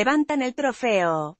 levantan el trofeo.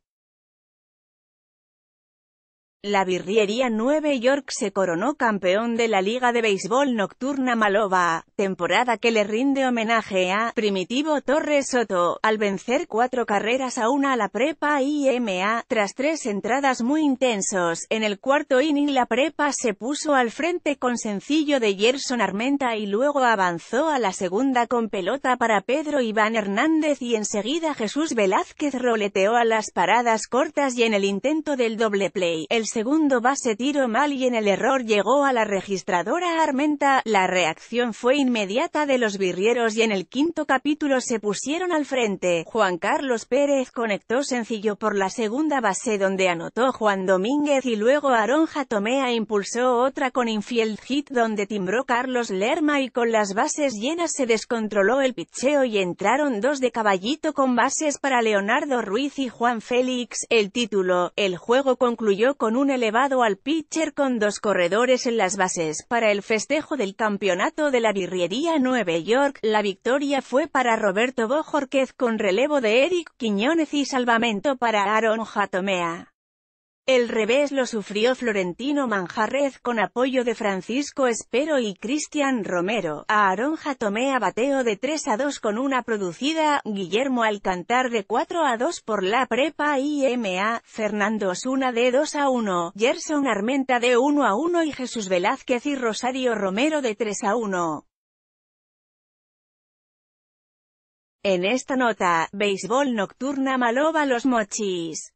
La Birriería Nueve York se coronó campeón de la Liga de Béisbol Nocturna Maloba, temporada que le rinde homenaje a Primitivo Torres Soto, al vencer cuatro carreras a una a la Prepa IMA, tras tres entradas muy intensos. En el cuarto inning la Prepa se puso al frente con sencillo de Gerson Armenta y luego avanzó a la segunda con pelota para Pedro Iván Hernández y enseguida Jesús Velázquez roleteó a las paradas cortas y en el intento del doble play. El segundo base tiró mal y en el error llegó a la registradora Armenta, la reacción fue inmediata de los virrieros y en el quinto capítulo se pusieron al frente. Juan Carlos Pérez conectó sencillo por la segunda base donde anotó Juan Domínguez y luego Aronja Tomea impulsó otra con infield hit donde timbró Carlos Lerma y con las bases llenas se descontroló el picheo y entraron dos de caballito con bases para Leonardo Ruiz y Juan Félix. El título, el juego concluyó con un un elevado al pitcher con dos corredores en las bases. Para el festejo del campeonato de la virrería Nueva York, la victoria fue para Roberto Bojorquez con relevo de Eric Quiñones y salvamento para Aaron Jatomea. El revés lo sufrió Florentino Manjarrez con apoyo de Francisco Espero y Cristian Romero, a tomé a bateo de 3 a 2 con una producida, Guillermo Alcantar de 4 a 2 por la prepa IMA, Fernando Osuna de 2 a 1, Gerson Armenta de 1 a 1 y Jesús Velázquez y Rosario Romero de 3 a 1. En esta nota, béisbol nocturna maloba los mochis.